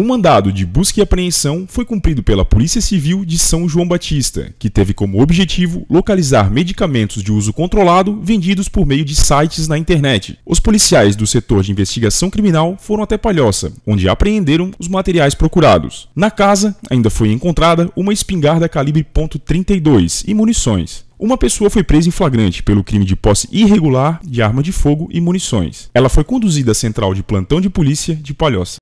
O mandado de busca e apreensão foi cumprido pela Polícia Civil de São João Batista, que teve como objetivo localizar medicamentos de uso controlado vendidos por meio de sites na internet. Os policiais do setor de investigação criminal foram até Palhoça, onde apreenderam os materiais procurados. Na casa ainda foi encontrada uma espingarda calibre .32 e munições. Uma pessoa foi presa em flagrante pelo crime de posse irregular de arma de fogo e munições. Ela foi conduzida à central de plantão de polícia de Palhoça.